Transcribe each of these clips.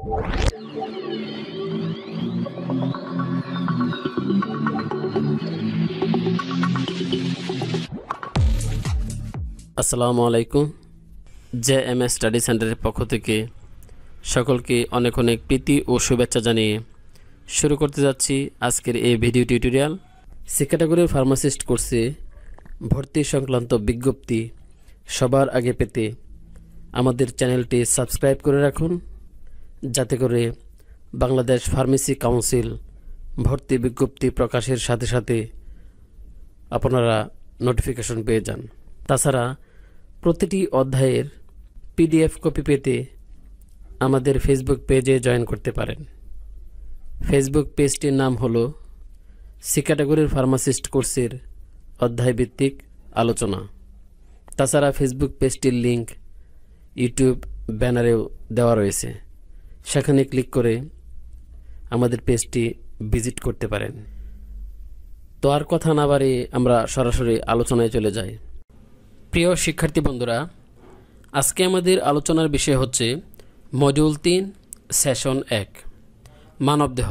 আসসালামু আলাইকুম J M S study সেন্টারের পক্ষ থেকে সকলকে অনেক অনেক প্রীতি ও শুভেচ্ছা জানিয়ে শুরু করতে যাচ্ছি আজকের এই ভিডিও টিউটোরিয়াল সি ফার্মাসিস্ট কোর্সে ভর্তি সংক্রান্ত বিজ্ঞপ্তি সবার আগে পেতে আমাদের চ্যানেলটি সাবস্ক্রাইব করে রাখুন যাতে করে বাংলাদেশ ফার্মেসি কাউন্সিল ভর্তি বিজ্ঞপ্তি প্রকাশের সাথে সাথে আপনারা নোটিফিকেশন পেয়ে যান তাছাড়া প্রতিটি অধ্যায়ের পিডিএফ কপি পেতে আমাদের ফেসবুক পেজে জয়েন করতে পারেন ফেসবুক পেজটির নাম হল সি ক্যাটাগরির ফার্মাসিস্ট কোর্সের অধ্যায়ভিত্তিক আলোচনা তাছাড়া ফেসবুক পেজটির লিঙ্ক ইউটিউব ব্যানারেও দেওয়া রয়েছে সেখানে ক্লিক করে আমাদের পেজটি ভিজিট করতে পারেন তো আর কথা না বাড়ি আমরা সরাসরি আলোচনায় চলে যাই প্রিয় শিক্ষার্থী বন্ধুরা আজকে আমাদের আলোচনার বিষয় হচ্ছে মডিউল তিন সেশন এক মানবদেহ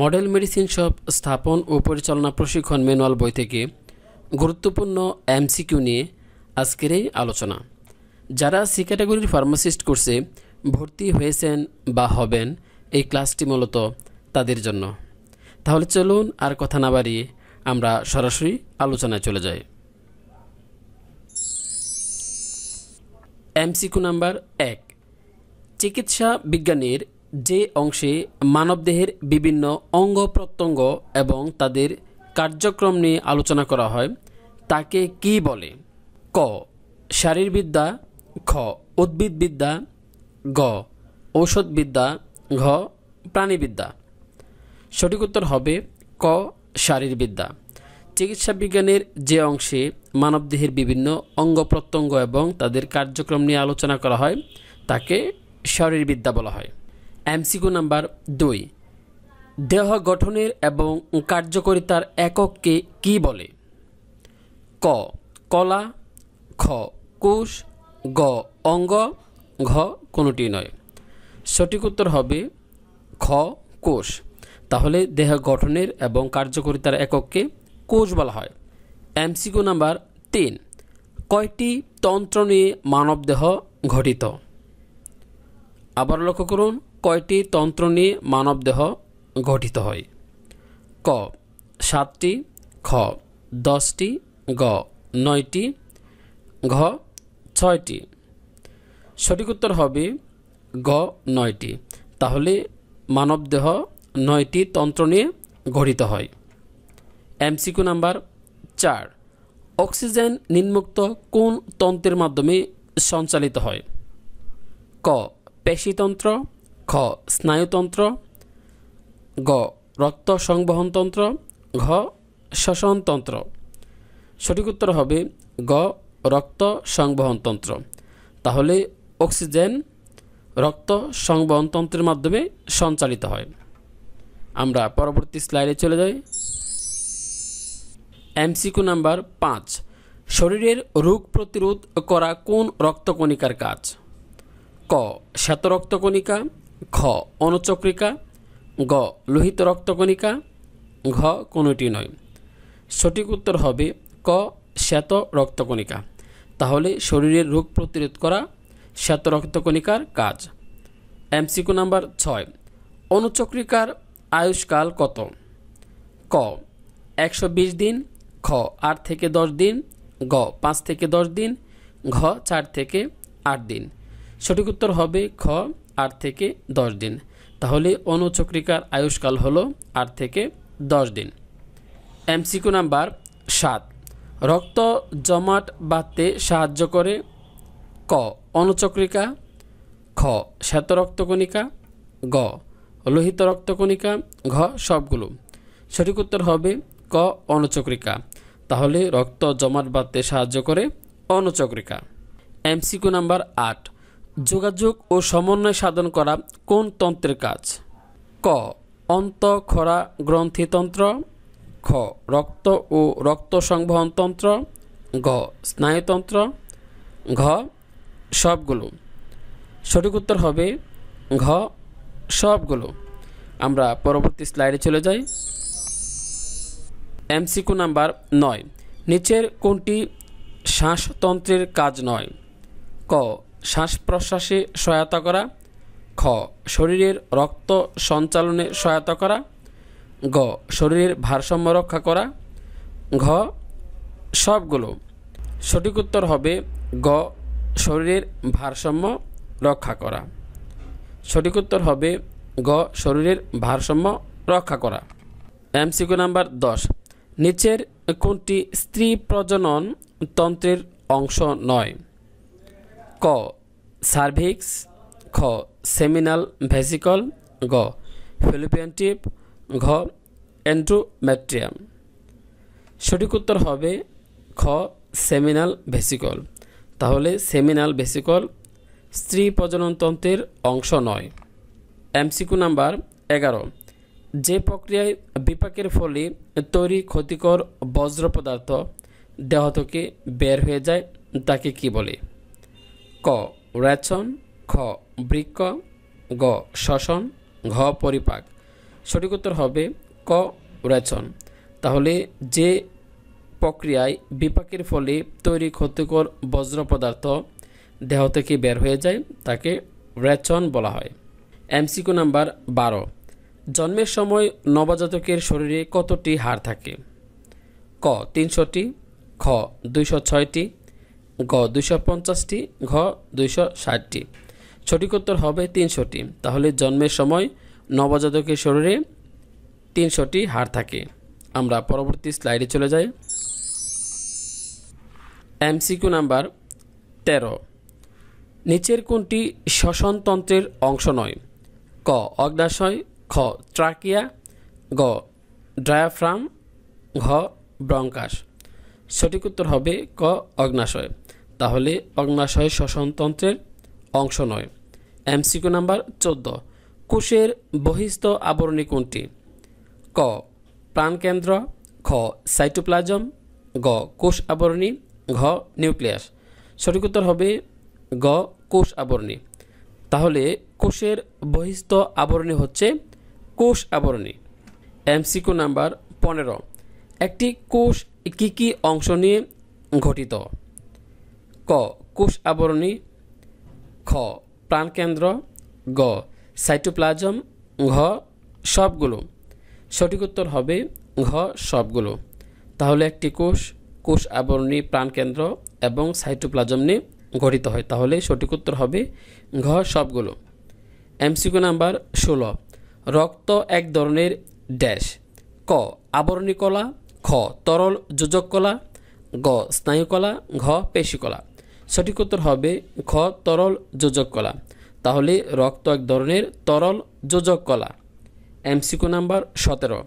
মডেল মেডিসিন শপ স্থাপন ও পরিচালনা প্রশিক্ষণ ম্যানুয়াল বই থেকে গুরুত্বপূর্ণ এমসিকিউ নিয়ে আজকের এই আলোচনা যারা সি ক্যাটাগরির ফার্মাসিস্ট কোর্সে ভর্তি হয়েছেন বা হবেন এই ক্লাসটি মূলত তাদের জন্য তাহলে চলুন আর কথা না বাড়িয়ে আমরা সরাসরি আলোচনায় চলে যাই এমসিকু নাম্বার এক চিকিৎসা বিজ্ঞানের যে অংশে মানবদেহের বিভিন্ন অঙ্গ প্রত্যঙ্গ এবং তাদের কার্যক্রম নিয়ে আলোচনা করা হয় তাকে কি বলে ক শারীরবিদ্যা খ উদ্ভিদবিদ্যা গ ঔষধবিদ্যা ঘ প্রাণীবিদ্যা সঠিক উত্তর হবে ক শারীরবিদ্যা চিকিৎসা বিজ্ঞানের যে অংশে মানবদেহের বিভিন্ন অঙ্গ প্রত্যঙ্গ এবং তাদের কার্যক্রম নিয়ে আলোচনা করা হয় তাকে শরীরবিদ্যা বলা হয় এমসিকু নাম্বার দুই দেহ গঠনের এবং কার্যকরিতার একককে কি বলে ক কলা খ কোষ গ অঙ্গ ঘ কোনোটি নয় সঠিক উত্তর হবে খ কোষ তাহলে দেহ গঠনের এবং কার্যকরিতার এককে কোষ বলা হয় এমসিকিউ নাম্বার তিন কয়টি তন্ত্র নিয়ে মানবদেহ গঠিত আবার লক্ষ্য করুন কয়টি তন্ত্র নিয়ে মানবদেহ গঠিত হয় ক সাতটি খ দশটি গ নয়টি ঘ ছয়টি সঠিক উত্তর হবে গ নয়টি তাহলে মানবদেহ নয়টি তন্ত্র নিয়ে গঠিত হয় এমসিকিউ নাম্বার চার অক্সিজেন নিম্মুক্ত কোন তন্ত্রের মাধ্যমে সঞ্চালিত হয় ক পেশিতন্ত্র খ স্নায়ুতন্ত্র গ রক্ত সংবহনতন্ত্র ঘ শ্বসনতন্ত্র সঠিক উত্তর হবে গ রক্ত সংবহনতন্ত্র তাহলে অক্সিজেন রক্ত সংবহনতন্ত্রের মাধ্যমে সঞ্চালিত হয় আমরা পরবর্তী স্লাইডে চলে যাই এমসিকিউ নাম্বার পাঁচ শরীরের রোগ প্রতিরোধ করা কোন রক্তকণিকার কাজ ক শ্বেত রক্তকণিকা খ অনুচক্রিকা গ লোহিত রক্তকণিকা ঘ কোনোটি নয় সঠিক উত্তর হবে ক শ্বেত রক্তকণিকা তাহলে শরীরের রোগ প্রতিরোধ করা শ্বেত রক্তকণিকার কাজ এমসিকু নাম্বার ছয় অনুচক্রিকার আয়ুষ্কাল কত ক একশো বিশ দিন খ আট থেকে দশ দিন গ পাঁচ থেকে দশ দিন ঘ চার থেকে আট দিন সঠিক উত্তর হবে খ আট থেকে দশ দিন তাহলে অনুচক্রিকার আয়ুষ্কাল হলো আট থেকে দশ দিন এমসিকু নাম্বার সাত রক্ত জমাট বাঁধতে সাহায্য করে ক অনুচক্রিকা খ শ্বেত রক্তকণিকা গ লোহিত রক্তকণিকা ঘ সবগুলো সঠিক উত্তর হবে ক অনুচক্রিকা তাহলে রক্ত জমাট বাঁধতে সাহায্য করে অনুচক্রিকা এমসিকিউ নাম্বার আট যোগাযোগ ও সমন্বয় সাধন করা কোন তন্ত্রের কাজ ক অন্ত খরা গ্রন্থিতন্ত্র খ রক্ত ও রক্ত সংবহনতন্ত্র ঘ স্নায়ুতন্ত্র ঘ সবগুলো সঠিক উত্তর হবে ঘ সবগুলো আমরা পরবর্তী স্লাইডে চলে যাই এমসিকু নাম্বার নয় নিচের কোনটি শ্বাসতন্ত্রের কাজ নয় ক শ্বাস প্রশ্বাসে সহায়তা করা খ শরীরের রক্ত সঞ্চালনে সহায়তা করা গ শরীরের ভারসাম্য রক্ষা করা ঘ সবগুলো সঠিক উত্তর হবে গ শরীরের ভারসাম্য রক্ষা করা সঠিক উত্তর হবে গ শরীরের ভারসাম্য রক্ষা করা এমসিকিউ নাম্বার দশ নিচের কোনটি স্ত্রী প্রজনন তন্ত্রের অংশ নয় ক সার্ভিক্স খ সেমিনাল ভেসিকল গ ফিলিপিয়ান টিপ ঘ অ্যান্ড্রোমেট্রিয়াম সঠিক উত্তর হবে খ সেমিনাল ভেসিকল তাহলে সেমিনাল বেসিকল স্ত্রী প্রজননতন্ত্রের অংশ নয় এমসিকু নাম্বার এগারো যে প্রক্রিয়ায় বিপাকের ফলে তৈরি ক্ষতিকর বজ্র পদার্থ দেহ থেকে বের হয়ে যায় তাকে কি বলে ক রেচন খ বৃক্ষ গ শ্বসন ঘ পরিপাক সঠিক উত্তর হবে ক রেচন তাহলে যে প্রক্রিয়ায় বিপাকের ফলে তৈরি ক্ষতিকর বজ্র পদার্থ দেহ থেকে বের হয়ে যায় তাকে রেচন বলা হয় এমসিকো নাম্বার বারো জন্মের সময় নবজাতকের শরীরে কতটি হাড় থাকে ক তিনশোটি খ দুইশো ছয়টি গ দুইশো পঞ্চাশটি ঘ দুইশো ষাটটি সঠিক উত্তর হবে তিনশোটি তাহলে জন্মের সময় নবজাতকের শরীরে তিনশোটি হাড় থাকে আমরা পরবর্তী স্লাইডে চলে যাই এমসিকিউ নাম্বার তেরো নিচের কোনটি শ্বসনতন্ত্রের অংশ নয় ক অগ্নাশয় খ ট্রাকিয়া গ ড্রায়াফ্রাম ঘ ব্রঙ্কাস সঠিক উত্তর হবে ক অগ্নাশয় তাহলে অগ্নাশয় শ্বসনতন্ত্রের অংশ নয় এমসিকিউ নাম্বার চোদ্দ কোষের বহিস্থ আবরণী কোনটি ক প্রাণকেন্দ্র খ সাইটোপ্লাজম গ কোষ আবরণী ঘ নিউক্লিয়াস সঠিক উত্তর হবে গ কোষ আবরণী তাহলে কোষের বহিস্থ আবরণী হচ্ছে কোষ আবরণী এমসিকো নাম্বার পনেরো একটি কোষ কী কী অংশ নিয়ে গঠিত ক কোষ আবরণী খ প্রাণকেন্দ্র গ সাইটোপ্লাজম ঘ সবগুলো সঠিক উত্তর হবে ঘ সবগুলো তাহলে একটি কোষ কোষ আবরণী প্রাণকেন্দ্র এবং সাইটোপ্লাজম নিয়ে গঠিত হয় তাহলে সঠিক উত্তর হবে ঘ সবগুলো এমসিকিউ নাম্বার ষোলো রক্ত এক ধরনের ড্যাশ ক আবরণী কলা খ তরল যোজক কলা গ স্নায়ুকলা ঘ পেশিকলা সঠিক উত্তর হবে খ তরল যোজক কলা তাহলে রক্ত এক ধরনের তরল যোজক কলা এমসিকো নাম্বার সতেরো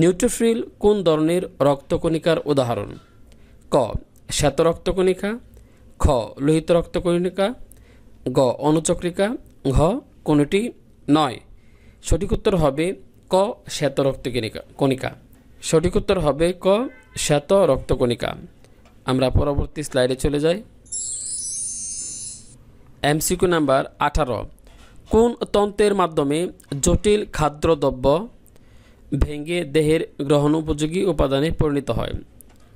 নিউট্রোফিল কোন ধরনের রক্তকণিকার উদাহরণ ক শ্বেত রক্তকণিকা খ লোহিত রক্তকণিকা গ অনুচক্রিকা ঘ কোনটি নয় সঠিক উত্তর হবে ক শ্বেত রক্তকণিকা কণিকা সঠিক উত্তর হবে ক শ্বেত রক্তকণিকা আমরা পরবর্তী স্লাইডে চলে যাই এমসিকিউ নাম্বার আঠারো কোন তন্ত্রের মাধ্যমে জটিল খাদ্যদ্রব্য ভেঙে দেহের গ্রহণোপযোগী উপাদানে পরিণত হয়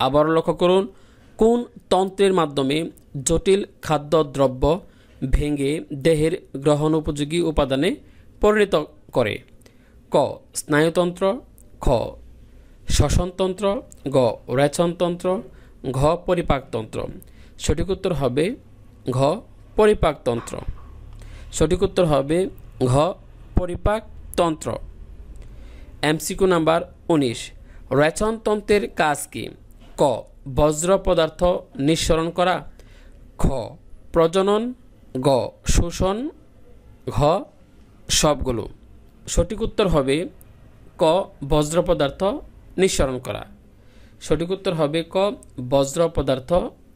আবার লক্ষ্য করুন কোন তন্ত্রের মাধ্যমে জটিল খাদ্যদ্রব্য ভেঙে দেহের গ্রহণ উপযোগী উপাদানে পরিণত করে ক স্নায়ুতন্ত্র খ শ্বসনতন্ত্র গ রেচনতন্ত্র ঘ পরিপাকতন্ত্র সঠিক উত্তর হবে ঘ পরিপাকতন্ত্র সঠিক উত্তর হবে ঘ পরিপাকতন্ত্র এমসিকিউ নাম্বার উনিশ রেচনতন্ত্রের কাজ কী ক বজ্র পদার্থ নিঃসরণ করা খ প্রজনন গ শোষণ ঘ সবগুলো সঠিক উত্তর হবে ক বজ্র পদার্থ নিঃসরণ করা সঠিক উত্তর হবে ক বজ্র পদার্থ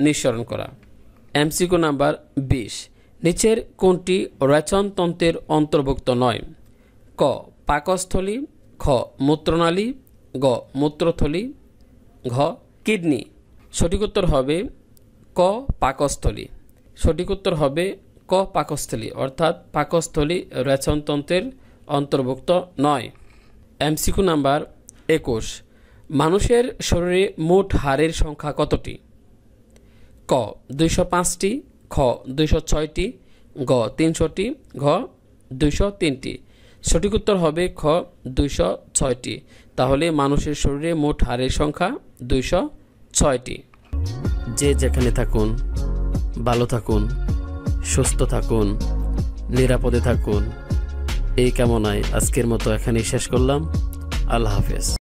নিঃসরণ করা এমসিকো নাম্বার বিশ নিচের কোনটি রচনতন্ত্রের অন্তর্ভুক্ত নয় ক পাকস্থলী খ মূত্রনালী গ মূত্রথলী ঘ কিডনি সঠিক উত্তর হবে ক পাকস্থলী সঠিক উত্তর হবে ক পাকস্থলী অর্থাৎ পাকস্থলী রেচনতন্ত্রের অন্তর্ভুক্ত নয় এমসিকু নাম্বার একুশ মানুষের শরীরে মোট হারের সংখ্যা কতটি ক দুইশো পাঁচটি খ দুইশো ছয়টি গ তিনশোটি ঘ দুইশো তিনটি সঠিক উত্তর হবে খ দুইশো ছয়টি তাহলে মানুষের শরীরে মোট হারের সংখ্যা দুইশো ছয়টি যে যেখানে থাকুন ভালো থাকুন সুস্থ থাকুন নিরাপদে থাকুন এই কামনায় আজকের মতো এখানেই শেষ করলাম আল্লাহ হাফেজ